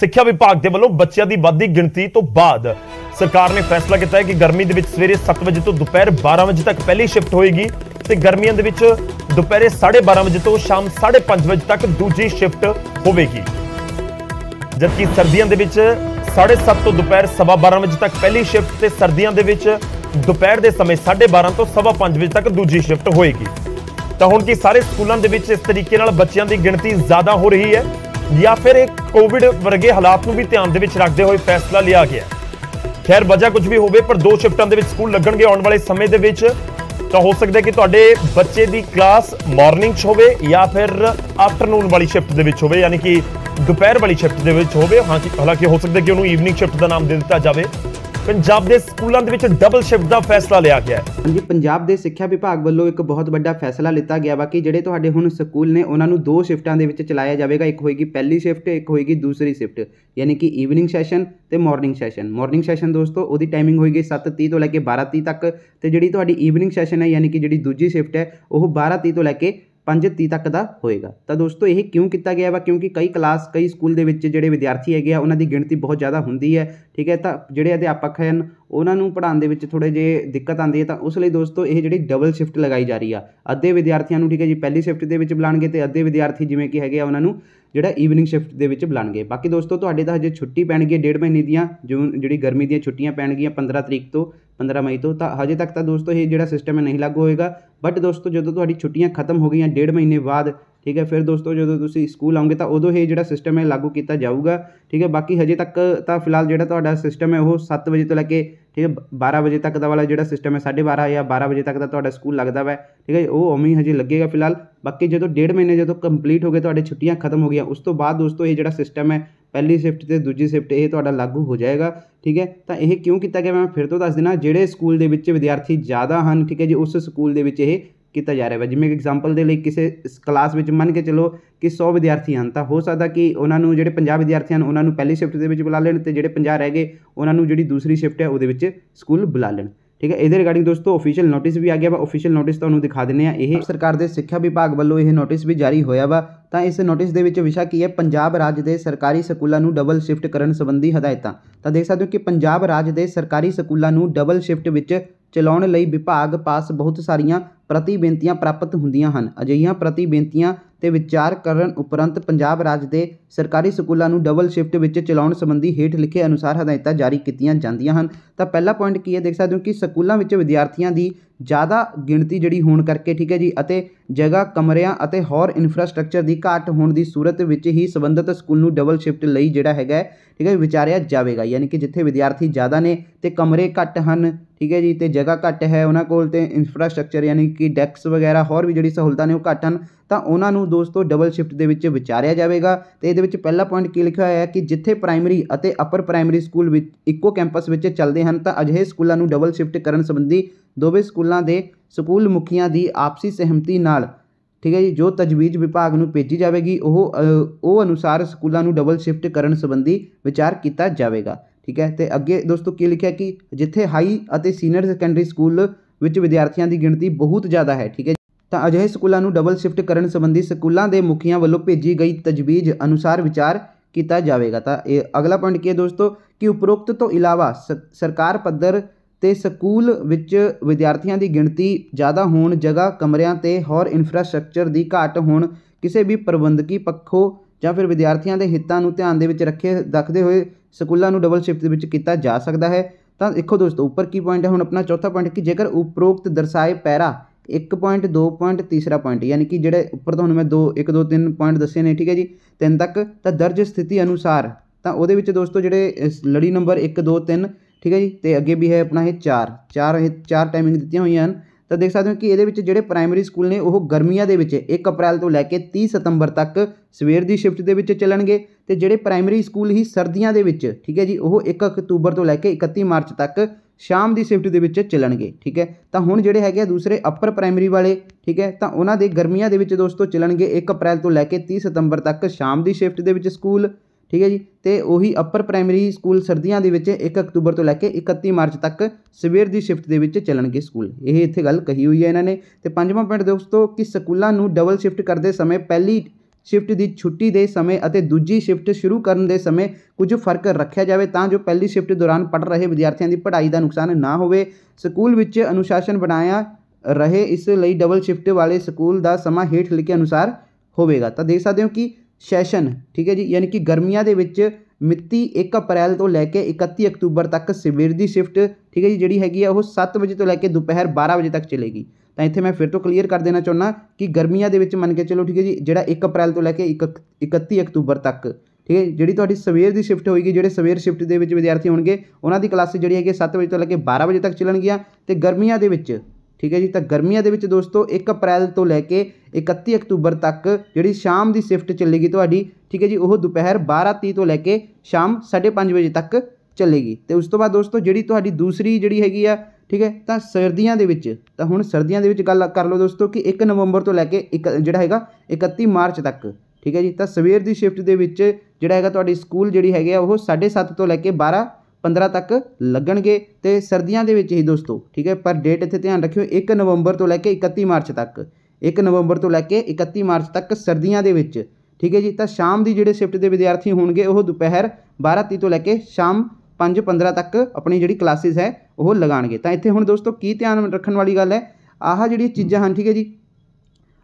ਸਿੱਖਿਆ ਵਿਭਾਗ ਦੇ ਵੱਲੋਂ ਬੱਚਿਆਂ ਦੀ ਵੱਧਦੀ ਗਿਣਤੀ ਤੋਂ ਬਾਅਦ ਸਰਕਾਰ ਨੇ ਫੈਸਲਾ ਕੀਤਾ ਹੈ ਕਿ ਗਰਮੀ ਦੇ ਵਿੱਚ ਸਵੇਰੇ 7 ਵਜੇ ਤੋਂ ਦੁਪਹਿਰ 12 ਵਜੇ ਤੱਕ ਪਹਿਲੀ ਸ਼ਿਫਟ ਹੋਏਗੀ ਤੇ ਗਰਮੀਆਂ ਦੇ ਵਿੱਚ ਦੁਪਹਿਰੇ 12:30 ਵਜੇ ਤੋਂ ਸ਼ਾਮ 5:30 ਵਜੇ ਤੱਕ ਦੂਜੀ ਸ਼ਿਫਟ ਹੋਵੇਗੀ ਜਦਕਿ ਸਰਦੀਆਂ ਦੇ ਵਿੱਚ 7:30 ਤੋਂ ਦੁਪਹਿਰ 12:30 ਵਜੇ ਤੱਕ ਪਹਿਲੀ ਸ਼ਿਫਟ ਤੇ ਸਰਦੀਆਂ ਦੇ ਵਿੱਚ ਦੁਪਹਿਰ ਦੇ ਸਮੇਂ 12:30 ਤੋਂ 5:30 ਵਜੇ ਤੱਕ ਦੂਜੀ ਸ਼ਿਫਟ ਹੋਏਗੀ ਤਾਂ ਹੁਣ ਕੀ ਸਾਰੇ ਸਕੂਲਾਂ ਦੇ ਵਿੱਚ ਇਸ ਤਰੀਕੇ ਨਾਲ ਬੱਚਿਆਂ ਦੀ ਗਿਣਤੀ ਜ਼ਿਆਦਾ ਹੋ ਰਹੀ ਹੈ ਜਾਂ ਫਿਰ ਇਹ ਕੋਵਿਡ ਵਰਗੇ ਹਾਲਾਤ ਨੂੰ ਵੀ ਧਿਆਨ ਦੇ ਵਿੱਚ ਰੱਖਦੇ ਹੋਏ ਫੈਸਲਾ ਲਿਆ ਗਿਆ ਖੈਰ ਵਜ੍ਹਾ ਕੁਝ ਵੀ ਹੋਵੇ ਪਰ ਦੋ ਸ਼ਿਫਟਾਂ ਦੇ ਵਿੱਚ ਸਕੂਲ ਲੱਗਣਗੇ ਆਉਣ ਵਾਲੇ ਸਮੇਂ ਦੇ ਵਿੱਚ ਤਾਂ ਹੋ ਸਕਦਾ ਕਿ ਤੁਹਾਡੇ ਬੱਚੇ ਦੀ ਕਲਾਸ ਮਾਰਨਿੰਗ 'ਚ ਹੋਵੇ ਜਾਂ ਫਿਰ ਆਫਟਰਨੂਨ ਵਾਲੀ ਸ਼ਿਫਟ ਦੇ ਵਿੱਚ ਹੋਵੇ ਯਾਨੀ ਕਿ ਦੁਪਹਿਰ ਵਾਲੀ ਸ਼ਿਫਟ ਦੇ ਵਿੱਚ ਹੋਵੇ ਹਾਲਾਂਕਿ ਹੋ ਸਕਦਾ ਕਿ ਉਹਨੂੰ ਈਵਨਿੰਗ ਸ਼ਿਫਟ ਦਾ ਨਾਮ ਦੇ ਦਿੱਤਾ ਜਾਵੇ ਪੰਜਾਬ ਦੇ ਸਕੂਲਾਂ ਦੇ ਵਿੱਚ ਡਬਲ ਸ਼ਿਫਟ ਦਾ ਫੈਸਲਾ ਲਿਆ ਗਿਆ ਹੈ ਹਾਂਜੀ ਪੰਜਾਬ ਦੇ ਸਿੱਖਿਆ ਵਿਭਾਗ ਵੱਲੋਂ ਇੱਕ ਬਹੁਤ ਵੱਡਾ ਫੈਸਲਾ ਲਿੱਤਾ ਗਿਆ ਵਾ ਕਿ ਜਿਹੜੇ ਤੁਹਾਡੇ ਹੁਣ ਸਕੂਲ ਨੇ ਉਹਨਾਂ ਨੂੰ ਦੋ ਸ਼ਿਫਟਾਂ ਦੇ ਵਿੱਚ ਚਲਾਇਆ ਜਾਵੇਗਾ ਇੱਕ ਹੋਏਗੀ ਪਹਿਲੀ ਸ਼ਿਫਟ ਇੱਕ ਹੋਏਗੀ ਦੂਸਰੀ ਸ਼ਿਫਟ ਯਾਨੀ ਕਿ ਈਵਨਿੰਗ ਸੈਸ਼ਨ ਤੇ ਮਾਰਨਿੰਗ ਸੈਸ਼ਨ ਮਾਰਨਿੰਗ ਸੈਸ਼ਨ ਦੋਸਤੋ ਉਹਦੀ ਟਾਈਮਿੰਗ ਹੋਏਗੀ 7:30 ਤੋਂ ਲੈ ਕੇ 12:30 ਤੱਕ ਤੇ ਜਿਹੜੀ ਤੁਹਾਡੀ ਈਵਨਿੰਗ ਸੈਸ਼ਨ ਹੈ ਯਾਨੀ ਕਿ ਜਿਹੜੀ ਦੂਜੀ ਸ਼ਿਫਟ ਹੈ ਉਹ 12:30 ਤੋਂ ਲੈ ਕੇ 5:30 ਤੱਕ ਦਾ ਹੋਏਗਾ ਤਾਂ ਦੋਸਤੋ ਇਹ ਕਿਉਂ ਕੀਤਾ ਗਿਆ ਵਾ ਕਿਉਂਕਿ ਕਈ ਕਲਾਸ ਕਈ ਸਕੂਲ ਦੇ ਵਿੱਚ ਜਿਹੜੇ ਵਿਦਿਆਰਥੀ ਹੈਗੇ ਆ ਉਹਨਾਂ ਦੀ ਗਿਣਤੀ ਬਹੁਤ ਜ਼ਿਆਦਾ ਹੁੰਦੀ ਹੈ ਠੀਕ ਹੈ ਤਾਂ ਜਿਹੜੇ ਅਧਿਆਪਕ ਹਨ ਉਹਨਾਂ ਨੂੰ ਪੜ੍ਹਾਉਣ ਦੇ ਵਿੱਚ ਥੋੜੇ ਜੇ ਦਿੱਕਤ ਆਉਂਦੀ ਹੈ ਤਾਂ ਉਸ ਲਈ ਦੋਸਤੋ ਇਹ ਜਿਹੜੀ ਡਬਲ ਸ਼ਿਫਟ ਲਗਾਈ ਜਾ ਰਹੀ ਆ ਅੱਧੇ ਵਿਦਿਆਰਥੀਆਂ ਨੂੰ ਠੀਕ ਹੈ ਜੀ ਪਹਿਲੀ ਸ਼ਿਫਟ ਦੇ ਵਿੱਚ ਬੁਲਾਣਗੇ ਤੇ ਅੱਧੇ ਵਿਦਿਆਰਥੀ ਜਿਵੇਂ ਕਿ ਹੈਗੇ ਆ ਉਹਨਾਂ ਨੂੰ ਜਿਹੜਾ ਈਵਨਿੰਗ ਸ਼ਿਫਟ ਦੇ ਵਿੱਚ ਬੁਲਾਣਗੇ ਬਾਕੀ ਦੋਸਤੋ ਤੁਹਾਡੇ ਤਾਂ ਹਜੇ ਛੁੱਟੀ ਪੈਣਗੀ ਡੇਢ ਮਹੀਨੇ ਦੀਆਂ ਜੂਨ ਜਿਹੜੀ ਗਰਮੀ ਦੀਆਂ ਛੁੱਟੀਆਂ ਪੈਣਗੀਆਂ 15 ਤਰੀਕ ਤੋਂ 15 ਮਈ ਤੋਂ ਤਾਂ ਹਜੇ ਤੱਕ ਤਾਂ ਦੋਸਤੋ ਇਹ ਜਿਹੜਾ ਸਿਸਟਮ ਹੈ ਨਹੀਂ ਲਾਗੂ ਹੋਏਗਾ ਬਟ ਦੋਸਤੋ ਜਦੋਂ ਤੁਹਾਡੀ ਛੁੱਟੀਆਂ ਖਤਮ ਹੋ ਗਈਆਂ ਡੇਢ ਮਹੀਨੇ ਬਾਅਦ ਠੀਕ ਹੈ ਫਿਰ ਦੋਸਤੋ ਜਦੋਂ ਤੁਸੀਂ ਸਕੂਲ ਆਉਂਗੇ ਤਾਂ ਉਦੋਂ ਇਹ ਜਿਹੜਾ ਸਿਸਟਮ ਹੈ ਲਾਗੂ ਕੀਤਾ ਜਾਊਗਾ ਠੀਕ ਹੈ ਬਾਕੀ ਹਜੇ ਤੱਕ ਤਾਂ ਫਿਲਹਾਲ ਜਿਹੜਾ ਤੁਹਾਡਾ ਸਿਸਟਮ ਹੈ ਉਹ 7 ਵਜੇ ਤੋਂ ਲੈ ਕੇ ਠੀਕ ਹੈ 12 ਵਜੇ ਤੱਕ ਦਾ ਵਾਲਾ ਜਿਹੜਾ ਸਿਸਟਮ ਹੈ 12:30 ਜਾਂ 12 ਵਜੇ ਤੱਕ ਦਾ ਤੁਹਾਡਾ ਸਕੂਲ ਲੱਗਦਾ ਵੈ ਠੀਕ ਹੈ ਉਹ ਉਵੇਂ ਹਜੇ ਲੱਗੇਗਾ ਫਿਲਹਾਲ ਬਾਕੀ ਜਦੋਂ ਡੇਢ ਮਹੀਨੇ ਜਦੋਂ ਕੰਪਲੀਟ ਹੋ ਗਏ ਤੁਹਾਡੇ ਛੁੱਟੀਆਂ ਖਤਮ ਹੋ ਗਈਆਂ ਉਸ ਤੋਂ ਬਾਅਦ ਦੋਸਤੋ ਇਹ ਜਿਹੜਾ ਸਿਸਟਮ ਹੈ ਪਹਿਲੀ ਸ਼ਿਫਟ ਤੇ ਦੂਜੀ ਸ਼ਿਫਟ ਇਹ ਤੁਹਾਡਾ ਲਾਗੂ ਹੋ ਜਾਏਗਾ ਠੀਕ ਹੈ ਤਾਂ ਇਹ ਕਿਉਂ ਕੀਤਾ ਗਿਆ ਮੈਂ ਫਿਰ ਤੋਂ ਦੱਸ ਦੇਣਾ ਜਿਹੜੇ ਸਕੂਲ ਦੇ ਵਿੱਚ ਵਿਦਿਆਰਥੀ ਜ਼ਿਆਦਾ ਹਨ ਠੀਕ ਹੈ ਜੀ ਉਸ ਸਕੂਲ ਦੇ ਵਿੱਚ ਇਹ ਕੀਤਾ ਜਾ ਰਿਹਾ ਹੈ ਜਿਵੇਂ ਕਿ ਐਗਜ਼ਾਮਪਲ ਦੇ ਲਈ ਕਿਸੇ ਕਲਾਸ ਵਿੱਚ ਮੰਨ ਕੇ ਚੱਲੋ ਕਿ 100 ਵਿਦਿਆਰਥੀ ਹਨ ਤਾਂ ਹੋ ਸਕਦਾ ਕਿ ਉਹਨਾਂ ਨੂੰ ਜਿਹੜੇ 50 ਵਿਦਿਆਰਥੀ ਹਨ ਉਹਨਾਂ ਨੂੰ ਪਹਿਲੀ ਸ਼ਿਫਟ ਦੇ ਵਿੱਚ ਬੁਲਾ ਲੈਣ ਤੇ ਜਿਹੜੇ 50 ਰਹਿ ਗਏ ਉਹਨਾਂ ਨੂੰ ਜਿਹੜੀ ਦੂਸਰੀ ਸ਼ਿਫਟ ਹੈ ਉਹਦੇ ਵਿੱਚ ਸਕੂਲ ਬੁਲਾ ਲੈਣ ਠੀਕ ਹੈ ਇਹਦੇ ਰਿਗਾਰਡਿੰਗ ਦੋਸਤੋ ਅਫੀਸ਼ੀਅਲ ਨੋਟਿਸ ਵੀ ਆ ਗਿਆ ਵਾ ਅਫੀਸ਼ੀਅਲ ਨੋਟਿਸ ਤੁਹਾਨੂੰ ਦਿਖਾ ਦਿੰਨੇ ਆ ਇਹ ਸਰਕਾਰ ਦੇ ਸਿੱਖਿਆ ਵਿਭਾਗ ਵੱਲੋਂ ਇਹ ਨੋਟਿਸ ਵੀ ਜਾਰੀ ਹੋਇਆ ਵਾ ਤਾਂ ਇਸ ਨੋਟਿਸ ਦੇ ਵਿੱਚ ਵਿਸ਼ਾ ਕੀ ਹੈ ਪੰਜਾਬ ਰਾਜ ਦੇ ਸਰਕਾਰੀ ਸਕੂਲਾਂ ਨੂੰ ਡਬਲ ਸ਼ਿਫਟ ਕਰਨ ਸੰਬੰਧੀ ਹਦਾਇਤਾਂ ਤਾਂ ਦੇਖ ਸਕਦੇ ਹੋ ਕਿ ਪੰਜਾਬ ਰਾਜ ਦੇ ਸਰਕਾਰੀ ਸਕੂਲਾਂ ਨੂੰ ਡਬਲ ਸ਼ਿਫਟ ਵਿੱਚ ਚਲਾਉਣ ਲਈ ਵਿਭਾਗ ਪਾਸ ਬਹੁਤ ਸਾਰੀਆਂ ਪ੍ਰਤੀ ਬੇਨਤੀਆਂ ਪ੍ਰਾਪਤ ਹੁੰਦੀਆਂ ਹਨ ਅਜਿਹੀਆਂ ਪ੍ਰਤੀ ਬੇਨਤੀਆਂ 'ਤੇ ਵਿਚਾਰ ਕਰਨ ਉਪਰੰਤ ਪੰਜਾਬ ਰਾਜ ਦੇ ਸਰਕਾਰੀ ਸਕੂਲਾਂ ਨੂੰ ਡਬਲ ਸ਼ਿਫਟ ਵਿੱਚ ਚਲਾਉਣ ਸੰਬੰਧੀ ਹੇਠ ਲਿਖੇ ਅਨੁਸਾਰ ਹਦਾਇਤਾਂ ਜਾਰੀ ਕੀਤੀਆਂ ਜਾਂਦੀਆਂ ਹਨ ਤਾਂ ਪਹਿਲਾ ਪੁਆਇੰਟ ਕੀ ਹੈ ਦੇਖ ਸਕਦੇ ਹੋ ਕਿ ਸਕੂਲਾਂ ਵਿੱਚ ਵਿਦਿਆਰਥੀਆਂ ਦੀ ਜ਼ਿਆਦਾ ਗਿਣਤੀ ਜਿਹੜੀ ਹੋਣ ਕਰਕੇ ਠੀਕ ਹੈ ਜੀ ਅਤੇ ਜਗ੍ਹਾ ਕਮਰਿਆਂ ਅਤੇ ਹੋਰ ਇਨਫਰਾਸਟ੍ਰਕਚਰ ਦੀ ਘਾਟ ਹੋਣ ਦੀ ਸੂਰਤ ਵਿੱਚ ਹੀ ਸੰਬੰਧਿਤ ਸਕੂਲ ਨੂੰ ਡਬਲ ਸ਼ਿਫਟ ਲਈ ਜਿਹੜਾ ਹੈਗਾ ਠੀਕ ਹੈ ਵਿਚਾਰਿਆ ਜਾਵੇਗਾ ਯਾਨੀ ਕਿ ਜਿੱਥੇ ਵਿਦਿਆਰਥੀ ਜ਼ਿਆਦਾ ਨੇ ਤੇ ਕਮਰੇ ਘੱਟ ਹਨ ਠੀਕ ਹੈ ਜੀ ਤੇ ਜਗ੍ਹਾ ਘੱਟ ਹੈ ਉਹਨਾਂ ਕੋਲ ਤੇ ਇਨਫਰਾਸਟ੍ਰਕਚਰ ਯਾਨੀ ਕਿ ਡੈਕਸ ਵਗੈਰਾ ਹੋਰ ਵੀ ਜਿਹੜੀ ਸਹੂਲਤਾਂ ਨੇ ਉਹ ਘੱਟ ਹਨ ਤਾਂ ਉਹਨਾਂ ਨੂੰ ਦੋਸਤੋ ਡਬਲ ਸ਼ਿਫਟ ਦੇ ਵਿੱਚ ਵਿਚਾਰਿਆ ਜਾਵੇਗਾ ਤੇ ਇਹਦੇ ਵਿੱਚ ਪਹਿਲਾ ਪੁਆਇੰਟ ਕੀ ਲਿਖਿਆ ਹੋਇਆ ਹੈ ਕਿ ਜਿੱਥੇ ਪ੍ਰਾਇਮਰੀ ਅਤੇ ਅਪਰ ਪ੍ਰਾਇਮਰੀ ਸਕੂਲ ਵਿੱਚ ਇੱਕੋ ਕੈਂਪਸ ਵਿੱਚ ਚੱਲਦੇ ਹਨ ਤਾਂ ਅਜਿਹੇ ਸਕੂਲਾਂ ਨੂੰ ਡਬਲ ਸ਼ਿਫਟ ਕਰਨ ਸੰਬੰਧੀ ਦੋਵੇਂ ਸਕੂਲਾਂ ਦੇ ਸਕੂਲ ਮੁਖੀਆਂ ਦੀ ਆਪਸੀ ਸਹਿਮਤੀ ਨਾਲ ਠੀਕ ਹੈ ਜੀ ਜੋ ਤਜਵੀਜ਼ ਵਿਭਾਗ ਨੂੰ ਭੇਜੀ ਜਾਵੇਗੀ ਉਹ ਉਹ ਅਨੁਸਾਰ ਸਕੂਲਾਂ ਨੂੰ ਡਬਲ ਸ਼ਿਫਟ ਕਰਨ ਸੰਬੰਧੀ ਵਿਚਾਰ ਕੀਤਾ ਜਾਵੇਗਾ ਠੀਕ ਹੈ ਤੇ ਅੱਗੇ ਦੋਸਤੋ ਕੀ ਲਿਖਿਆ ਕਿ ਜਿੱਥੇ ਹਾਈ ਅਤੇ ਸੀਨੀਅਰ ਸੈਕੰਡਰੀ ਸਕੂਲ ਵਿੱਚ ਵਿਦਿਆਰਥੀਆਂ ਦੀ ਗਿਣਤੀ ਬਹੁਤ ਜ਼ਿਆਦਾ ਹੈ ਠੀਕ ਹੈ ਤਾਂ ਅਜਿਹੇ ਸਕੂਲਾਂ ਨੂੰ ਡਬਲ ਸ਼ਿਫਟ ਕਰਨ ਸੰਬੰਧੀ ਸਕੂਲਾਂ ਦੇ ਮੁਖੀਆਂ ਵੱਲੋਂ ਭੇਜੀ ਗਈ ਤਜਵੀਜ਼ ਅਨੁਸਾਰ ਵਿਚਾਰ ਕੀਤਾ ਜਾਵੇਗਾ ਤਾਂ ਇਹ ਅਗਲਾ ਪੁਆਇੰਟ ਕੀ ਹੈ ਦੋਸਤੋ ਕਿ ਉਪਰੋਕਤ ਤੋਂ ਇਲਾਵਾ ਸਰਕਾਰ ਪੱਧਰ ਤੇ ਸਕੂਲ ਵਿੱਚ ਵਿਦਿਆਰਥੀਆਂ ਦੀ ਗਿਣਤੀ ਜ਼ਿਆਦਾ ਹੋਣ ਜਗ੍ਹਾ ਕਮਰਿਆਂ ਤੇ ਹੋਰ ਇਨਫਰਾਸਟ੍ਰਕਚਰ ਦੀ ਘਾਟ ਹੋਣ ਕਿਸੇ ਵੀ ਪ੍ਰਬੰਧਕੀ ਪੱਖੋਂ ਜਾਂ ਫਿਰ ਵਿਦਿਆਰਥੀਆਂ ਦੇ ਹਿੱਤਾਂ ਨੂੰ ਧਿਆਨ ਦੇ ਵਿੱਚ ਰੱਖੇ ਰੱਖਦੇ ਹੋਏ ਸਕੂਲਾਂ ਨੂੰ ਡਬਲ ਸ਼ਿਫਟ ਦੇ ਵਿੱਚ ਕੀਤਾ ਜਾ ਸਕਦਾ ਹੈ ਤਾਂ ਦੇਖੋ ਦੋਸਤੋ ਉੱਪਰ ਕੀ ਪੁਆਇੰਟ ਹੈ ਹੁਣ ਆਪਣਾ ਚੌਥਾ ਪੁਆਇੰਟ ਕਿ ਜੇਕਰ ਉਪਰੋਕਤ ਦਰਸਾਏ ਪੈਰਾ 1 ਪੁਆਇੰਟ ਪੁਆਇੰਟ ਤੀਸਰਾ ਪੁਆਇੰਟ ਯਾਨੀ ਕਿ ਜਿਹੜੇ ਉੱਪਰ ਤੁਹਾਨੂੰ ਮੈਂ ਦੋ ਇੱਕ ਦੋ ਤਿੰਨ ਪੁਆਇੰਟ ਦੱਸੇ ਨੇ ਠੀਕ ਹੈ ਜੀ ਤਿੰਨ ਤੱਕ ਤਾਂ ਦਰਜ ਸਥਿਤੀ ਅਨੁਸਾਰ ਤਾਂ ਉਹਦੇ ਵਿੱਚ ਦੋਸਤੋ ਜਿਹੜੇ ਲੜੀ ਨੰਬਰ 1 2 3 ਠੀਕ ਹੈ ਜੀ ਤੇ ਅੱਗੇ ਵੀ ਹੈ ਆਪਣਾ ਇਹ ਚਾਰ ਚਾਰ ਇਹ ਚਾਰ ਟਾਈਮਿੰਗ ਦਿੱਤੀਆਂ ਹੋਈਆਂ ਹਨ ਤਾਂ ਦੇਖ ਸਕਦੇ ਹੋ ਕਿ ਇਹਦੇ ਵਿੱਚ ਜਿਹੜੇ ਪ੍ਰਾਇਮਰੀ ਸਕੂਲ ਨੇ ਉਹ ਗਰਮੀਆਂ ਦੇ ਵਿੱਚ 1 ਅਪ੍ਰੈਲ ਤੋਂ ਲੈ ਕੇ 30 ਸਤੰਬਰ ਤੱਕ ਸਵੇਰ ਦੀ ਸ਼ਿਫਟ ਦੇ ਵਿੱਚ ਚੱਲਣਗੇ ਤੇ ਜਿਹੜੇ ਪ੍ਰਾਇਮਰੀ ਸਕੂਲ ਹੀ ਸਰਦੀਆਂ ਦੇ ਵਿੱਚ ਠੀਕ ਹੈ ਜੀ ਉਹ 1 ਅਕਤੂਬਰ ਤੋਂ ਲੈ ਕੇ 31 ਮਾਰਚ ਤੱਕ ਸ਼ਾਮ ਦੀ ਸ਼ਿਫਟ ਦੇ ਵਿੱਚ ਚੱਲਣਗੇ ਠੀਕ ਹੈ ਤਾਂ ਹੁਣ ਜਿਹੜੇ ਹੈਗੇ ਆ ਦੂਸਰੇ ਅਪਰ ਪ੍ਰਾਇਮਰੀ ਵਾਲੇ ਠੀਕ ਹੈ ਤਾਂ ਉਹਨਾਂ ਦੇ ਗਰਮੀਆਂ ਦੇ ਵਿੱਚ ਦੋਸਤੋ ਚੱਲਣਗੇ 1 ਅਪ੍ਰੈਲ ਤੋਂ ਲੈ ਕੇ 30 ਸਤੰਬਰ ਤੱਕ ਸ਼ਾਮ ਦੀ ਸ਼ਿਫਟ ਦੇ ਵਿੱਚ ਸਕੂਲ ਠੀਕ ਹੈ ਜੀ ਤੇ ਉਹੀ ਅੱਪਰ ਪ੍ਰਾਇਮਰੀ ਸਕੂਲ ਸਰਦੀਆਂ ਦੇ ਵਿੱਚ 1 ਅਕਤੂਬਰ ਤੋਂ ਲੈ ਕੇ 31 ਮਾਰਚ ਤੱਕ ਸਵੇਰ ਦੀ ਸ਼ਿਫਟ ਦੇ ਵਿੱਚ ਚੱਲਣਗੇ ਸਕੂਲ ਇਹ ਇੱਥੇ ਗੱਲ ਕਹੀ ਹੋਈ ਹੈ ਇਹਨਾਂ ਨੇ ਤੇ ਪੰਜਵਾਂ ਪੁਆਇੰਟ ਦੋਸਤੋ ਕਿ ਸਕੂਲਾਂ ਨੂੰ ਡਬਲ ਸ਼ਿਫਟ ਕਰਦੇ ਸਮੇਂ ਪਹਿਲੀ ਸ਼ਿਫਟ ਦੀ ਛੁੱਟੀ ਦੇ ਸਮੇਂ ਅਤੇ ਦੂਜੀ ਸ਼ਿਫਟ ਸ਼ੁਰੂ ਕਰਨ ਦੇ ਸਮੇਂ ਕੁਝ ਫਰਕ ਰੱਖਿਆ ਜਾਵੇ ਤਾਂ ਜੋ ਪਹਿਲੀ ਸ਼ਿਫਟ ਦੌਰਾਨ ਪੜ ਰਹੇ ਵਿਦਿਆਰਥੀਆਂ ਦੀ ਪੜ੍ਹਾਈ ਦਾ ਨੁਕਸਾਨ ਨਾ ਹੋਵੇ ਸਕੂਲ ਵਿੱਚ ਅਨੁਸ਼ਾਸਨ ਬਣਾਇਆ ਰਹੇ ਇਸ ਲਈ ਡਬਲ ਸ਼ਿਫਟ ਵਾਲੇ ਸਕੂਲ ਦਾ ਸਮਾਂ ਹੇਠ ਲਿਖੇ ਅਨੁਸਾਰ ਹੋਵੇਗਾ ਤਾਂ ਦੇਖ ਸਕਦੇ ਹੋ ਕਿ ਸੈਸ਼ਨ ਠੀਕ ਹੈ ਜੀ ਯਾਨੀ ਕਿ ਗਰਮੀਆਂ ਦੇ ਵਿੱਚ ਮਿਤੀ 1 ਅਪ੍ਰੈਲ ਤੋਂ ਲੈ ਕੇ 31 ਅਕਤੂਬਰ ਤੱਕ ਸਵੇਰ ਦੀ ਸ਼ਿਫਟ ਠੀਕ ਹੈ ਜੀ ਜਿਹੜੀ ਹੈਗੀ ਆ ਉਹ 7 ਵਜੇ ਤੋਂ ਲੈ ਕੇ ਦੁਪਹਿਰ 12 ਵਜੇ ਤੱਕ ਚੱਲੇਗੀ ਤਾਂ ਇੱਥੇ ਮੈਂ ਫਿਰ ਤੋਂ ਕਲੀਅਰ ਕਰ ਦੇਣਾ ਚਾਹੁੰਦਾ ਕਿ ਗਰਮੀਆਂ ਦੇ ਵਿੱਚ ਮੰਨ ਕੇ ਚਲੋ ਠੀਕ ਹੈ ਜੀ ਜਿਹੜਾ 1 ਅਪ੍ਰੈਲ ਤੋਂ ਲੈ ਕੇ 31 ਅਕਤੂਬਰ ਤੱਕ ਠੀਕ ਹੈ ਜਿਹੜੀ ਤੁਹਾਡੀ ਸਵੇਰ ਦੀ ਸ਼ਿਫਟ ਹੋਏਗੀ ਜਿਹੜੇ ਸਵੇਰ ਸ਼ਿਫਟ ਦੇ ਵਿੱਚ ਵਿਦਿਆਰਥੀ ਹੋਣਗੇ ਉਹਨਾਂ ਦੀ ਕਲਾਸ ਜਿਹੜੀ ਹੈਗੀ 7 ਵਜੇ ਤੋਂ ਲੈ ਕੇ 12 ਵਜੇ ਤੱਕ ਚੱਲਣਗੀਆਂ ਤੇ ਗਰਮੀਆਂ ਦੇ ਵਿੱਚ ਠੀਕ ਹੈ ਜੀ ਤਾਂ ਗਰਮੀਆਂ ਦੇ ਵਿੱਚ ਦੋਸਤੋ 1 ਅਪ੍ਰੈਲ ਤੋਂ ਲੈ ਕੇ 31 ਅਕਤੂਬਰ ਤੱਕ ਜਿਹੜੀ ਸ਼ਾਮ ਦੀ ਸ਼ਿਫਟ ਚੱਲੇਗੀ ਤੁਹਾਡੀ ਠੀਕ ਹੈ ਜੀ ਉਹ ਦੁਪਹਿਰ 12:30 ਤੋਂ ਲੈ ਕੇ ਸ਼ਾਮ 5:30 ਵਜੇ ਤੱਕ ਚੱਲੇਗੀ ਤੇ ਉਸ ਤੋਂ ਬਾਅਦ ਦੋਸਤੋ ਜਿਹੜੀ ਤੁਹਾਡੀ ਦੂਸਰੀ ਜਿਹੜੀ ਹੈਗੀ ਆ ਠੀਕ ਹੈ ਤਾਂ ਸਰਦੀਆਂ ਦੇ ਵਿੱਚ ਤਾਂ ਹੁਣ ਸਰਦੀਆਂ ਦੇ ਵਿੱਚ ਗੱਲ ਕਰ ਲਓ ਦੋਸਤੋ ਕਿ 1 ਨਵੰਬਰ ਤੋਂ ਲੈ ਕੇ ਇੱਕ ਜਿਹੜਾ ਹੈਗਾ 31 ਮਾਰਚ ਤੱਕ ਠੀਕ ਹੈ ਜੀ ਤਾਂ ਸਵੇਰ ਦੀ ਸ਼ਿਫਟ ਦੇ ਵਿੱਚ ਜਿਹੜਾ ਹੈਗਾ ਤੁਹਾਡੀ ਸਕੂਲ ਜਿਹੜੀ ਹੈਗੇ ਆ ਉਹ 7:30 ਤੋਂ ਲੈ ਕੇ 12 15 ਤੱਕ ਲੱਗਣਗੇ ਤੇ ਸਰਦੀਆਂ ਦੇ ਵਿੱਚ ਹੀ ਦੋਸਤੋ ਠੀਕ ਹੈ ਪਰ ਡੇਟ ਇੱਥੇ ਧਿਆਨ ਰੱਖਿਓ 1 ਨਵੰਬਰ ਤੋਂ ਲੈ ਕੇ 31 ਮਾਰਚ ਤੱਕ 1 ਨਵੰਬਰ ਤੋਂ ਲੈ ਕੇ 31 ਮਾਰਚ ਤੱਕ ਸਰਦੀਆਂ ਦੇ ਵਿੱਚ ਠੀਕ ਹੈ ਜੀ ਤਾਂ ਸ਼ਾਮ ਦੀ ਜਿਹੜੇ ਸ਼ਿਫਟ ਦੇ ਵਿਦਿਆਰਥੀ ਹੋਣਗੇ ਉਹ ਦੁਪਹਿਰ 12:30 ਤੋਂ ਲੈ ਕੇ ਸ਼ਾਮ 5:15 ਤੱਕ ਆਪਣੀ ਜਿਹੜੀ ਕਲਾਸਿਸ ਹੈ ਉਹ ਲਗਾਣਗੇ ਤਾਂ ਇੱਥੇ ਹੁਣ ਦੋਸਤੋ ਕੀ ਧਿਆਨ ਰੱਖਣ ਵਾਲੀ ਗੱਲ ਹੈ ਆਹ ਜਿਹੜੀਆਂ ਚੀਜ਼ਾਂ ਹਨ ਠੀਕ ਹੈ ਜੀ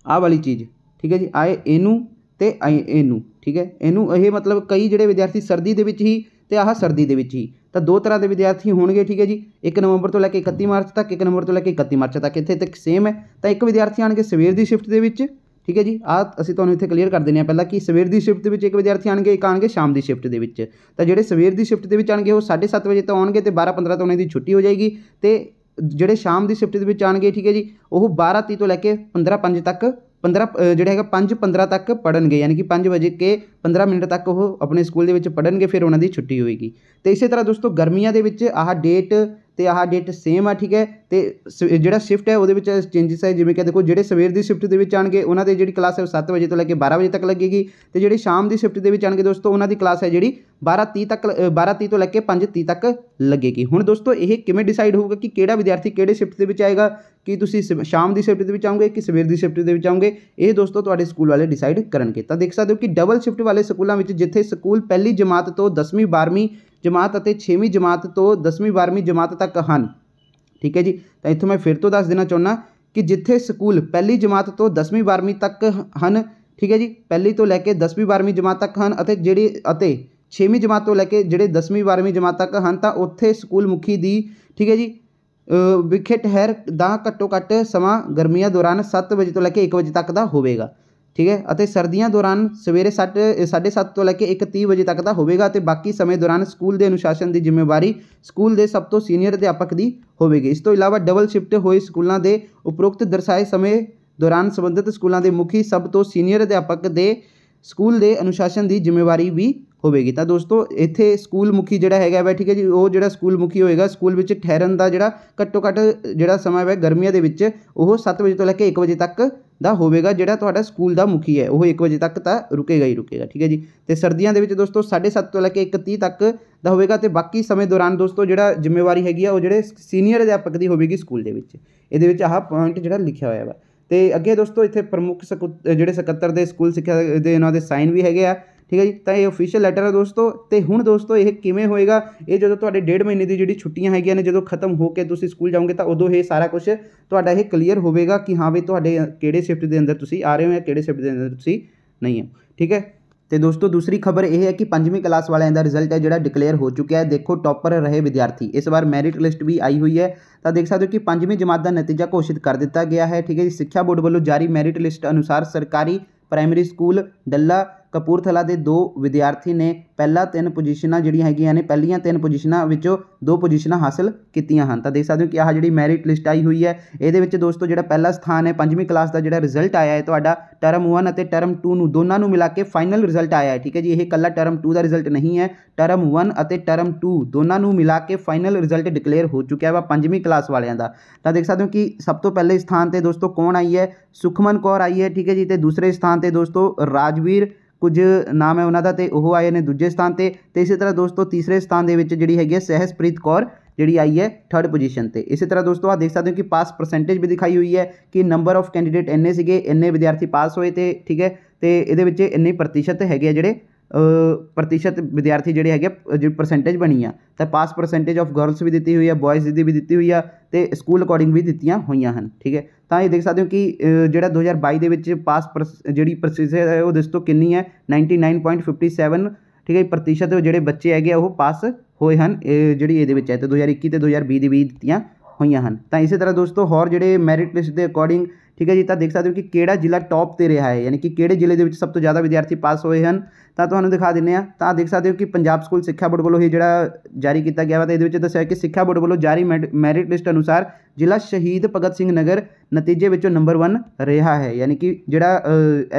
ਆਹ ਵਾਲੀ ਚੀਜ਼ ਠੀਕ ਹੈ ਜੀ ਆਏ ਇਹਨੂੰ ਤੇ ਆਏ ਇਹਨੂੰ ਠੀਕ ਹੈ ਇਹਨੂੰ ਇਹ ਮਤਲਬ ਕਈ ਜਿਹੜੇ ਵਿਦਿਆਰਥੀ ਸਰਦੀ ਦੇ ਵਿੱਚ ਹੀ ਤੇ ਆਹ ਸਰਦੀ ਦੇ ਵਿੱਚ ਹੀ ਤਾਂ ਦੋ ਤਰ੍ਹਾਂ ਦੇ ਵਿਦਿਆਰਥੀ ਹੋਣਗੇ ਠੀਕ ਹੈ ਜੀ 1 ਨਵੰਬਰ ਤੋਂ ਲੈ ਕੇ 31 ਮਾਰਚ ਤੱਕ 1 ਨਵੰਬਰ ਤੋਂ ਲੈ ਕੇ 31 ਮਾਰਚ ਤੱਕ ਇੱਥੇ ਤੱਕ ਸੇਮ ਹੈ ਤਾਂ ਇੱਕ ਵਿਦਿਆਰਥੀ ਆਣਗੇ ਸਵੇਰ ਦੀ ਸ਼ਿਫਟ ਦੇ ਵਿੱਚ ਠੀਕ ਹੈ ਜੀ ਆ ਅਸੀਂ ਤੁਹਾਨੂੰ ਇੱਥੇ ਕਲੀਅਰ ਕਰ ਦਿੰਦੇ ਆ ਪਹਿਲਾਂ ਕਿ ਸਵੇਰ ਦੀ ਸ਼ਿਫਟ ਦੇ ਵਿੱਚ ਇੱਕ ਵਿਦਿਆਰਥੀ ਆਣਗੇ ਇੱਕ ਆਣਗੇ ਸ਼ਾਮ ਦੀ ਸ਼ਿਫਟ ਦੇ ਵਿੱਚ ਤਾਂ ਜਿਹੜੇ ਸਵੇਰ ਦੀ ਸ਼ਿਫਟ ਦੇ ਵਿੱਚ ਆਣਗੇ ਉਹ 7:30 ਵਜੇ ਤੋਂ ਆਉਣਗੇ ਤੇ 12:15 ਤੋਂ ਉਹਨਾਂ ਦੀ ਛੁੱਟੀ ਹੋ ਜਾਏਗੀ ਤੇ ਜਿਹੜੇ ਸ਼ਾਮ ਦੀ ਸ਼ਿਫਟ ਦੇ ਵਿੱਚ ਆਣਗੇ ਠੀਕ ਹੈ ਜੀ ਉਹ 12:30 ਤੋਂ ਲੈ ਕੇ 15:05 ਤੱਕ 15 ਜਿਹੜਾ ਹੈਗਾ 5 15 ਤੱਕ ਪੜਨਗੇ ਯਾਨੀ ਕਿ 5 ਵਜੇ ਕੇ 15 ਮਿੰਟ ਤੱਕ ਉਹ ਆਪਣੇ ਸਕੂਲ ਦੇ ਵਿੱਚ ਪੜਨਗੇ ਫਿਰ ਉਹਨਾਂ ਦੀ ਛੁੱਟੀ ਹੋਏਗੀ ਤੇ ਇਸੇ ਤਰ੍ਹਾਂ ਦੋਸਤੋ ਗਰਮੀਆਂ ਦੇ ਵਿੱਚ ਆਹ ਡੇਟ ਤੇ ਆਹ ਡੇਟ ਸੇਮ ਆ ਠੀਕ ਹੈ ਤੇ ਜਿਹੜਾ ਸ਼ਿਫਟ ਹੈ ਉਹਦੇ ਵਿੱਚ ਚੇਂਜਸ ਹੈ ਜਿਵੇਂ ਕਿ ਦੇਖੋ ਜਿਹੜੇ ਸਵੇਰ ਦੀ ਸ਼ਿਫਟ ਦੇ ਵਿੱਚ ਆਣਗੇ ਉਹਨਾਂ ਦੀ ਜਿਹੜੀ ਕਲਾਸ ਹੈ ਉਹ 7 ਵਜੇ ਤੋਂ ਲੈ ਕੇ 12 ਵਜੇ ਤੱਕ ਲੱਗੇਗੀ ਤੇ ਜਿਹੜੇ ਸ਼ਾਮ ਦੀ ਸ਼ਿਫਟ ਦੇ ਵਿੱਚ ਆਣਗੇ ਦੋਸਤੋ ਉਹਨਾਂ ਦੀ ਕਲਾਸ ਹੈ ਜਿਹੜੀ 12:30 ਤੱਕ 12:30 ਤੋਂ ਲੈ ਕੇ 5:30 ਤੱਕ ਲੱਗੇਗੀ ਹੁਣ ਦੋਸਤੋ ਇਹ ਕਿਵੇਂ ਡਿਸਾਈਡ ਹੋਊਗਾ ਕਿ ਕਿਹੜਾ ਵਿਦਿਆਰਥੀ ਕਿਹੜੇ ਸ਼ਿਫਟ ਦੇ ਵਿੱਚ ਆਏਗਾ ਕਿ ਤੁਸੀਂ ਸ਼ਾਮ ਦੀ ਸ਼ਿਫਟ ਦੇ ਵਿੱਚ ਆਉਂਗੇ ਕਿ ਸਵੇਰ ਦੀ ਸ਼ਿਫਟ ਦੇ ਵਿੱਚ ਆਉਂਗੇ ਇਹ ਦੋਸਤੋ ਤੁਹਾਡੇ ਸਕੂਲ ਵਾਲੇ ਡਿਸਾਈਡ ਕਰਨਗੇ ਤਾਂ ਦੇਖ ਸਕਦੇ ਹੋ ਕਿ ਡਬਲ ਸ਼ਿਫਟ ਵਾਲੇ ਸਕੂਲਾਂ ਵਿੱਚ ਜਿੱਥੇ ਸਕੂਲ ਪਹਿਲੀ ਜਮਾਤ ਤੋਂ 10ਵੀਂ 12ਵੀਂ ਜਮਾਤ ਅਤੇ 6ਵੀਂ ਜਮਾਤ ਤੋਂ 10ਵੀਂ 12ਵੀਂ ਜਮਾਤ ਤੱਕ ਹਨ ਠੀਕ ਹੈ ਜੀ ਤਾਂ ਇੱਥੋਂ ਮੈਂ ਫਿਰ ਤੋਂ ਦੱਸ ਦੇਣਾ ਚਾਹੁੰਦਾ ਕਿ ਜਿੱਥੇ ਸਕੂਲ ਪਹਿਲੀ ਜਮਾਤ ਤੋਂ 10ਵੀਂ 12ਵੀਂ ਤੱਕ ਹਨ ਠੀਕ ਹੈ ਜੀ ਪਹਿਲੀ ਤੋਂ ਲੈ ਕੇ 10ਵੀਂ 12ਵੀਂ ਜਮਾਤ ਤੱਕ ਹਨ ਅਤੇ ਜਿਹੜੀ ਅਤੇ 6ਵੀਂ ਜਮਾਤ ਤੋਂ ਲੈ ਕੇ ਜਿਹੜੇ 10ਵੀਂ 12ਵੀਂ ਜਮਾਤ ਤੱਕ ਹਨ ਤਾਂ ਉੱਥੇ ਸਕੂਲ ਮੁਖੀ ਦੀ ਠੀਕ ਹੈ ਜੀ ਵਿਖੇ ਠਹਿਰ ਦਾ ਘੱਟੋ ਘੱਟ ਸਮਾਂ ਗਰਮੀਆਂ ਦੌਰਾਨ 7 ਵਜੇ ਤੋਂ ਲੈ ਕੇ 1 ਵਜੇ ਤੱਕ ਦਾ ਹੋਵੇਗਾ ਠੀਕ ਹੈ ਅਤੇ ਸਰਦੀਆਂ ਦੌਰਾਨ ਸਵੇਰੇ ਸੱਤ ਸਾਢੇ ਤੋਂ ਲੈ ਕੇ 1:30 ਵਜੇ ਤੱਕ ਦਾ ਹੋਵੇਗਾ ਤੇ ਬਾਕੀ ਸਮੇਂ ਦੌਰਾਨ ਸਕੂਲ ਦੇ ਅਨੁਸ਼ਾਸਨ ਦੀ ਜ਼ਿੰਮੇਵਾਰੀ ਸਕੂਲ ਦੇ ਸਭ ਤੋਂ ਸੀਨੀਅਰ ਅਧਿਆਪਕ ਦੀ ਹੋਵੇਗੀ ਇਸ ਤੋਂ ਇਲਾਵਾ ਡਬਲ ਸ਼ਿਫਟ ਹੋਏ ਸਕੂਲਾਂ ਦੇ ਉਪਰੋਕਤ ਦਰਸਾਏ ਸਮੇਂ ਦੌਰਾਨ ਸੰਬੰਧਿਤ ਸਕੂਲਾਂ ਦੇ ਮੁਖੀ ਸਭ ਤੋਂ ਸੀਨੀਅਰ ਅਧਿਆਪਕ ਦੇ ਸਕੂਲ ਦੇ ਅਨੁਸ਼ਾਸਨ ਦੀ ਜ਼ਿੰਮੇਵਾਰੀ ਵੀ ਹੋਵੇਗੀ ਤਾਂ ਦੋਸਤੋ ਇੱਥੇ ਸਕੂਲ ਮੁਖੀ ਜਿਹੜਾ ਹੈਗਾ ਵਾ ਠੀਕ ਹੈ ਜੀ ਉਹ ਜਿਹੜਾ ਸਕੂਲ ਮੁਖੀ ਹੋਏਗਾ ਸਕੂਲ ਵਿੱਚ ਠਹਿਰਨ ਦਾ ਜਿਹੜਾ ਘੱਟੋ ਘੱਟ ਜਿਹੜਾ ਸਮਾਂ ਹੈ ਗਰਮੀਆਂ ਦੇ ਵਿੱਚ ਉਹ 7 ਵਜੇ ਤੋਂ ਲੈ ਕੇ 1 ਵਜੇ ਤੱਕ ਦਾ ਹੋਵੇਗਾ ਜਿਹੜਾ ਤੁਹਾਡਾ ਸਕੂਲ ਦਾ ਮੁਖੀ ਹੈ ਉਹ 1 ਵਜੇ ਤੱਕ ਤਾਂ ਰੁਕੇਗਾ ਹੀ ਰੁਕੇਗਾ ਠੀਕ ਹੈ ਜੀ ਤੇ ਸਰਦੀਆਂ ਦੇ ਵਿੱਚ ਦੋਸਤੋ 7:30 ਤੋਂ ਲੈ ਕੇ 1:30 ਤੱਕ ਦਾ ਹੋਵੇਗਾ ਤੇ ਬਾਕੀ ਸਮੇਂ ਦੌਰਾਨ ਦੋਸਤੋ ਜਿਹੜਾ ਜ਼ਿੰਮੇਵਾਰੀ ਹੈਗੀ ਆ ਉਹ ਜਿਹੜੇ ਸੀਨੀਅਰ ਅਧਿਆਪਕ ਦੀ ਹੋਵੇਗੀ ਸਕੂਲ ਦੇ ਵਿੱਚ ਇਹਦੇ ਵਿੱਚ ਆਹ ਪੁਆਇੰਟ ਜਿਹੜਾ ਲਿਖਿਆ ਹੋਇਆ ਵਾ ਤੇ ਅੱਗੇ ਦੋਸਤੋ ਇੱਥੇ ਪ੍ਰਮੁੱਖ ਜਿਹੜੇ ਸਕੱਤਰ ਦੇ ਸਕੂਲ ਸਿੱਖਿਆ ਦੇ ਇਹਨਾਂ ਦੇ ਸਾਈਨ ਵੀ ਹੈਗੇ ਆ ਠੀਕ ਹੈ ਜੀ ਤਾਂ ਇਹ ਅਫੀਸ਼ੀਅਲ ਲੈਟਰ ਹੈ ਦੋਸਤੋ ਤੇ ਹੁਣ ਦੋਸਤੋ ਇਹ ਕਿਵੇਂ ਹੋਏਗਾ ਇਹ ਜਦੋਂ ਤੁਹਾਡੇ ਡੇਢ ਮਹੀਨੇ ਦੀ ਜਿਹੜੀ ਛੁੱਟੀਆਂ ਹੈਗੀਆਂ ਨੇ ਜਦੋਂ ਖਤਮ ਹੋ ਕੇ ਤੁਸੀਂ ਸਕੂਲ ਜਾਓਗੇ ਤਾਂ ਉਦੋਂ ਇਹ ਸਾਰਾ ਕੁਝ ਤੁਹਾਡਾ ਇਹ ਕਲੀਅਰ ਹੋਵੇਗਾ ਕਿ ਹਾਂ ਵੀ ਤੁਹਾਡੇ ਕਿਹੜੇ ਸ਼ਿਫਟ ਦੇ ਅੰਦਰ ਤੁਸੀਂ ਆ ਰਹੇ ਹੋ ਜਾਂ ਕਿਹੜੇ ਸ਼ਿਫਟ ਦੇ ਅੰਦਰ ਤੁਸੀਂ ਨਹੀਂ ਹੋ ਠੀਕ ਹੈ ਤੇ ਦੋਸਤੋ ਦੂਸਰੀ ਖਬਰ ਇਹ ਹੈ ਕਿ 5ਵੀਂ ਕਲਾਸ ਵਾਲਿਆਂ ਦਾ ਰਿਜ਼ਲਟ ਹੈ ਜਿਹੜਾ ਡਿਕਲੇਅਰ ਹੋ ਚੁੱਕਿਆ ਹੈ ਦੇਖੋ ਟੌਪਰ ਰਹੇ ਵਿਦਿਆਰਥੀ ਇਸ ਵਾਰ ਮੈਰਿਟ ਲਿਸਟ ਵੀ ਆਈ ਹੋਈ ਹੈ ਤਾਂ ਦੇਖ ਸਕਦੇ ਹੋ ਕਿ 5ਵੀਂ ਜਮਾਤ ਦਾ ਨਤੀਜਾ ਘੋਸ਼ਿਤ ਕਰ ਦਿੱਤਾ ਗਿਆ ਹੈ ਠੀਕ ਹੈ ਜੀ ਸਿੱਖਿਆ ਬੋਰਡ ਵੱਲੋਂ ਜਾਰੀ ਮੈਰਿਟ ਲਿਸਟ ਅਨੁਸਾਰ ਸਰਕਾਰੀ ਪ੍ਰਾਇਮਰੀ ਸਕੂਲ ਡੱਲਾ ਕਪੂਰਥਲਾ ਦੇ ਦੋ ਵਿਦਿਆਰਥੀ ਨੇ ਪਹਿਲਾ ਤਿੰਨ ਪੋਜੀਸ਼ਨਾਂ ਜਿਹੜੀਆਂ ਹੈਗੀਆਂ ਨੇ ਪਹਿਲੀਆਂ ਤਿੰਨ ਪੋਜੀਸ਼ਨਾਂ ਵਿੱਚੋਂ ਦੋ ਪੋਜੀਸ਼ਨਾਂ ਹਾਸਲ ਕੀਤੀਆਂ ਹਨ ਤਾਂ ਦੇਖ ਸਕਦੇ ਹੋ ਕਿ ਆਹ ਜਿਹੜੀ ਮੈਰਿਟ ਲਿਸਟ ਆਈ ਹੋਈ ਹੈ ਇਹਦੇ ਵਿੱਚ ਦੋਸਤੋ ਜਿਹੜਾ ਪਹਿਲਾ ਸਥਾਨ ਹੈ ਪੰਜਵੀਂ ਕਲਾਸ ਦਾ ਜਿਹੜਾ ਰਿਜ਼ਲਟ ਆਇਆ ਹੈ ਤੁਹਾਡਾ ਟਰਮ 1 ਅਤੇ ਟਰਮ 2 ਨੂੰ ਦੋਨਾਂ ਨੂੰ ਮਿਲਾ ਕੇ ਫਾਈਨਲ ਰਿਜ਼ਲਟ ਆਇਆ ਹੈ ਠੀਕ ਹੈ ਜੀ ਇਹ ਕੱਲਾ ਟਰਮ 2 ਦਾ ਰਿਜ਼ਲਟ ਨਹੀਂ ਹੈ ਟਰਮ 1 ਅਤੇ ਟਰਮ 2 ਦੋਨਾਂ ਨੂੰ ਮਿਲਾ ਕੇ ਫਾਈਨਲ ਰਿਜ਼ਲਟ ਡਿਕਲੇਅਰ ਹੋ ਚੁੱਕਿਆ ਵਾ ਪੰਜਵੀਂ ਕਲਾਸ ਵਾਲਿਆਂ ਦਾ ਤਾਂ ਦੇਖ ਸਕਦੇ ਹੋ ਕਿ ਸਭ ਤੋਂ ਪਹਿਲੇ ਸਥਾਨ ਤੇ ਦੋਸਤੋ ਕੌਣ ਆਈ ਹੈ ਸੁਖਮਨ ਕੌਰ ਆਈ ਹੈ ਠੀਕ ਹੈ ਜੀ ਤੇ ਦੂਸਰੇ ਸਥਾਨ ਤੇ ਦੋਸਤੋ ਰਾਜਵੀਰ ਕੁਝ ਨਾਮ ਹੈ ਉਹਨਾਂ ਦਾ ਤੇ ਉਹ ਆਏ ਨੇ ਦੂਜੇ ਸਥਾਨ ਤੇ ਤੇ ਇਸੇ ਤਰ੍ਹਾਂ ਦੋਸਤੋ ਤੀਸਰੇ ਸਥਾਨ ਦੇ ਵਿੱਚ ਜਿਹੜੀ ਹੈਗੀ ਹੈ ਸਹਿਸਪ੍ਰੀਤ ਕੌਰ ਜਿਹੜੀ ਆਈ ਹੈ ਥਰਡ ਪੋਜੀਸ਼ਨ ਤੇ ਇਸੇ ਤਰ੍ਹਾਂ ਦੋਸਤੋ ਆ ਦੇਖ ਸਕਦੇ ਹੋ ਕਿ ਪਾਸ ਪਰਸੈਂਟੇਜ ਵੀ ਦਿਖਾਈ ਹੋਈ ਹੈ ਕਿ ਨੰਬਰ ਆਫ ਕੈਂਡੀਡੇਟ ਇੰਨੇ ਸੀਗੇ ਇੰਨੇ ਵਿਦਿਆਰਥੀ ਪਾਸ ਹੋਏ ਤੇ ਠੀਕ ਹੈ ਤੇ ਇਹਦੇ ਵਿੱਚ ਇੰਨੇ ਪ੍ਰਤੀਸ਼ਤ ਹੈਗੇ ਆ ਜਿਹੜੇ ਪ੍ਰਤੀਸ਼ਤ ਵਿਦਿਆਰਥੀ ਜਿਹੜੇ ਹੈਗੇ ਆ ਜਿਹੜੀ ਪਰਸੈਂਟੇਜ ਬਣੀ ਆ ਤਾਂ ਪਾਸ ਪਰਸੈਂਟੇਜ ਆਫ ਗਰਲਸ ਵੀ ਦਿੱਤੀ ਹੋਈ ਆ ਬॉयਜ਼ ਦੀ ਵੀ ਦਿੱਤੀ ਹੋਈ ਆ ਤੇ ਸਕੂਲ ਅਕੋਰਡਿੰਗ ਵੀ ਦਿੱਤੀਆਂ ਹੋਈਆਂ ਹਨ ਠੀਕ ਹੈ ਤਾਂ ਇਹ ਦੇਖ ਸਕਦੇ ਹੋ ਕਿ ਜਿਹੜਾ 2022 ਦੇ ਵਿੱਚ ਪਾਸ ਜਿਹੜੀ ਪ੍ਰਤੀਸ਼ਤ ਹੈ ਉਹ ਦੱਸ ਤੋ ਕਿੰਨੀ ਹੈ 99.57 ਠੀਕ ਹੈ ਪ੍ਰਤੀਸ਼ਤ ਜਿਹੜੇ ਬੱਚੇ ਹੈਗੇ ਆ ਉਹ ਪਾਸ ਹੋਏ ਹਨ ਜਿਹੜੀ ਇਹਦੇ ਵਿੱਚ ਹੈ ਤੇ 2021 ਤੇ 2020 ਦੀ ਵੀ ਦਿੱਤੀਆਂ ਹੋਈਆਂ ਹਨ ਤਾਂ ਇਸੇ ਤਰ੍ਹਾਂ ਦੋਸਤੋ ਹੋਰ ਜਿਹੜੇ ਮੈਰਿਟ ਲਿਸਟ ਦੇ ਅਕੋਰਡਿੰਗ ਠੀਕ ਹੈ ਜੀ ਤਾਂ ਦੇਖ ਸਕਦੇ ਹੋ ਕਿ ਕਿਹੜਾ ਜ਼ਿਲ੍ਹਾ ਟੌਪ 'ਤੇ ਰਿਹਾ ਹੈ ਯਾਨੀ ਕਿ ਕਿਹੜੇ ਜ਼ਿਲ੍ਹੇ ਦੇ ਵਿੱਚ ਸਭ ਤੋਂ ਜ਼ਿਆਦਾ ਵਿਦਿਆਰਥੀ ਪਾਸ ਹੋਏ ਹਨ ਤਾਂ ਤੁਹਾਨੂੰ ਦਿਖਾ ਦਿੰਨੇ ਆ ਤਾਂ ਦੇਖ ਸਕਦੇ ਹੋ ਕਿ ਪੰਜਾਬ ਸਕੂਲ ਸਿੱਖਿਆ ਬੋਰਡ ਵੱਲੋਂ ਇਹ ਜਿਹੜਾ ਜਾਰੀ ਕੀਤਾ ਗਿਆ ਵਾ ਤਾਂ ਇਹਦੇ ਵਿੱਚ ਦੱਸਿਆ ਕਿ ਸਿੱਖਿਆ ਬੋਰਡ ਵੱਲੋਂ ਜਾਰੀ ਮੈਰਿਟ ਲਿਸਟ ਅਨੁਸਾਰ ਜ਼ਿਲ੍ਹਾ ਸ਼ਹੀਦ ਭਗਤ ਸਿੰਘ ਨਗਰ ਨਤੀਜੇ ਵਿੱਚੋਂ ਨੰਬਰ 1 ਰਿਹਾ ਹੈ ਯਾਨੀ ਕਿ ਜਿਹੜਾ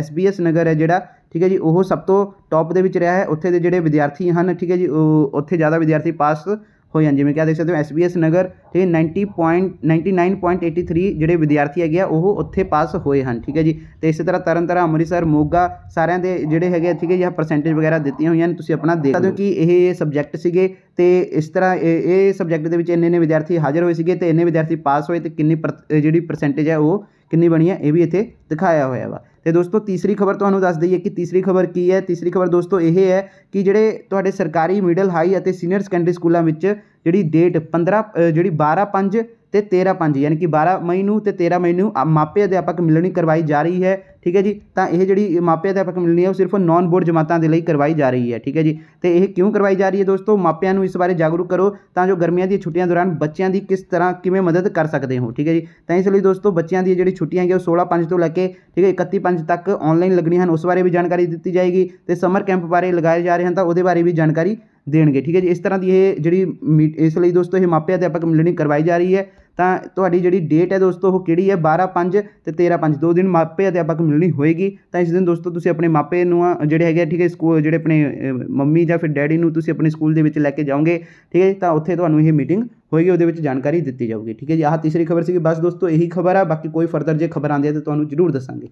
ਐਸਬੀਐਸ ਨਗਰ ਹੈ ਜਿਹੜਾ ਠੀਕ ਹੈ ਜੀ ਉਹ ਸਭ ਤੋਂ ਟੌਪ ਦੇ ਵਿੱਚ ਰਿਹਾ ਹੈ ਉੱਥੇ ਦੇ ਜਿਹੜੇ ਵਿਦਿਆਰਥੀ ਹਨ ਠੀਕ ਹੈ ਜੀ ਉੱਥੇ ਜ਼ਿਆਦਾ ਵਿਦਿਆਰਥੀ ਪਾਸ ਹੋਈਆਂ ਜਿਵੇਂ ਕਿ ਆ ਦੇਖ ਸਕਦੇ ਹੋ ਐਸਬੀਐਸ ਨਗਰ ਠੀਕ ਹੈ 90.99.83 ਜਿਹੜੇ ਵਿਦਿਆਰਥੀ ਹੈਗੇ ਆ ਉਹ ਉੱਥੇ ਪਾਸ ਹੋਏ ਹਨ ਠੀਕ ਹੈ ਜੀ ਤੇ ਇਸੇ ਤਰ੍ਹਾਂ ਤਰਨਤਾਰਾ ਅੰਮ੍ਰਿਤਸਰ ਮੋਗਾ ਸਾਰਿਆਂ ਦੇ ਜਿਹੜੇ ਹੈਗੇ ਠੀਕ ਹੈ ਇਹ ਪਰਸੈਂਟੇਜ ਵਗੈਰਾ ਦਿੱਤੀਆਂ ਹੋਈਆਂ ਨੇ ਤੁਸੀਂ ਆਪਣਾ ਦੇਖ ਸਕਦੇ ਹੋ ਕਿ ਇਹ ਸਬਜੈਕਟ ਸੀਗੇ ਤੇ ਇਸ ਤਰ੍ਹਾਂ ਇਹ ਸਬਜੈਕਟ ਦੇ ਵਿੱਚ ਇੰਨੇ ਨੇ ਵਿਦਿਆਰਥੀ ਹਾਜ਼ਰ ਹੋਏ ਸੀਗੇ ਤੇ ਇੰਨੇ ਵਿਦਿਆਰਥੀ ਪਾਸ ਹੋਏ ਤੇ ਕਿੰਨੀ ਜਿਹੜੀ ਪਰਸੈਂਟੇਜ ਹੈ ਉਹ ਕਿੰਨੀ ਬਣੀ ਹੈ ਇਹ ਵੀ ਇੱਥੇ ਦਿਖਾਇਆ ਹੋਇਆ ਵਾ ਤੇ ਦੋਸਤੋ ਤੀਸਰੀ ਖਬਰ ਤੁਹਾਨੂੰ ਦੱਸ ਦਈਏ ਕਿ ਤੀਸਰੀ ਖਬਰ ਕੀ ਹੈ ਤੀਸਰੀ ਖਬਰ ਦੋਸਤੋ ਇਹ ਹੈ ਕਿ ਜਿਹੜੇ ਤੁਹਾਡੇ ਸਰਕਾਰੀ ਮਿਡਲ ਹਾਈ ਅਤੇ ਸੀਨੀਅਰ ਸੈਕੰਡਰੀ ਸਕੂਲਾਂ ਵਿੱਚ ਜਿਹੜੀ ਡੇਟ 15 ਜਿਹੜੀ 12 5 ਤੇ 13 5 ਯਾਨੀ ਕਿ 12 ਮਈ ਨੂੰ ਤੇ 13 ਮਈ ਨੂੰ ਮਾਪੇ ਅਧਿਆਪਕ ਮਿਲਣੀ ਕਰਵਾਈ ਜਾ ਰਹੀ ਹੈ ਠੀਕ ਹੈ ਜੀ ਤਾਂ ਇਹ ਜਿਹੜੀ ਮਾਪੇ ਅਧਿਆਪਕ ਮਿਲਣੀ ਹੈ ਉਹ ਸਿਰਫ ਨਾਨ ਬੋਰਡ ਜਮਾਤਾਂ ਦੇ ਲਈ ਕਰਵਾਈ ਜਾ ਰਹੀ ਹੈ ਠੀਕ ਹੈ ਜੀ ਤੇ ਇਹ ਕਿਉਂ ਕਰਵਾਈ ਜਾ ਰਹੀ ਹੈ ਦੋਸਤੋ ਮਾਪਿਆਂ ਨੂੰ ਇਸ ਬਾਰੇ ਜਾਗਰੂਕ ਕਰੋ ਤਾਂ ਜੋ ਗਰਮੀਆਂ ਦੀਆਂ ਛੁੱਟੀਆਂ ਦੌਰਾਨ ਬੱਚਿਆਂ ਦੀ ਕਿਸ ਤਰ੍ਹਾਂ ਕਿਵੇਂ ਮਦਦ ਕਰ ਸਕਦੇ ਹੋ ਠੀਕ ਹੈ ਜੀ ਤਾਂ ਇਸ ਲਈ ਦੋਸਤੋ ਬੱਚਿਆਂ ਦੀ ਜਿਹੜੀ ਛੁੱਟੀਆਂ ਹੈ ਉਹ 16 5 ਤੋਂ ਲੈ ਕੇ ਠੀਕ ਹੈ 31 5 ਤੱਕ ਆਨਲਾਈਨ ਲੱਗਣੀਆਂ ਹਨ ਉਸ ਬਾਰੇ ਵੀ ਜਾਣਕਾਰੀ ਦਿੱਤੀ ਜਾਏਗੀ ਤੇ ਸਮਰ ਕੈਂਪ ਬਾਰੇ ਲਗਾਏ ਜਾ ਰਹੇ ਹਨ ਤਾਂ ਉਹਦੇ ਬਾਰੇ ਵੀ ਜਾਣਕਾਰੀ ਦੇਣਗੇ ਠੀਕ ਹੈ ਜੀ ਇਸ ਤਰ੍ਹਾਂ ਦੀ ਇਹ ਜਿਹੜੀ ਇਸ ਲਈ ਦੋਸਤੋ ਇਹ ਮਾਪੇ ਅਧਿਆਪਕ ਮਿਲਣੀ ਕਰਵਾਈ ਜਾ ਰਹੀ ਹੈ ਤਾਂ ਤੁਹਾਡੀ ਜਿਹੜੀ ਡੇਟ ਹੈ ਦੋਸਤੋ ਉਹ ਕਿਹੜੀ ਹੈ 12 5 ਤੇ 13 5 ਦੋ ਦਿਨ ਮਾਪੇ ਅਤੇ ਆਪਾਂ ਨੂੰ ਮਿਲਣੀ ਹੋਏਗੀ ਤਾਂ ਇਸ ਦਿਨ ਦੋਸਤੋ ਤੁਸੀਂ ਆਪਣੇ ਮਾਪੇ ਨੂੰ ਜਿਹੜੇ ਹੈਗੇ ਠੀਕ ਹੈ ਸਕੂਲ ਜਿਹੜੇ ਆਪਣੇ ਮੰਮੀ ਜਾਂ ਫਿਰ ਡੈਡੀ ਨੂੰ ਤੁਸੀਂ ਆਪਣੇ ਸਕੂਲ ਦੇ ਵਿੱਚ ਲੈ ਕੇ ਜਾਓਗੇ ਠੀਕ ਹੈ ਤਾਂ ਉੱਥੇ ਤੁਹਾਨੂੰ ਇਹ ਮੀਟਿੰਗ ਹੋਏਗੀ ਉਹਦੇ ਵਿੱਚ ਜਾਣਕਾਰੀ ਦਿੱਤੀ ਜਾਊਗੀ ਠੀਕ ਹੈ ਜੀ ਆਹ ਤੀਸਰੀ ਖਬਰ ਸੀਗੀ ਬਸ ਦੋਸਤੋ ਇਹੀ ਖਬਰ ਆ ਬਾਕੀ ਕੋਈ ਫਰਦਰ ਜੇ ਖਬਰ ਆਉਂਦੀ ਹੈ ਤਾਂ ਤੁਹਾਨੂੰ ਜ਼ਰੂਰ ਦੱਸਾਂਗੇ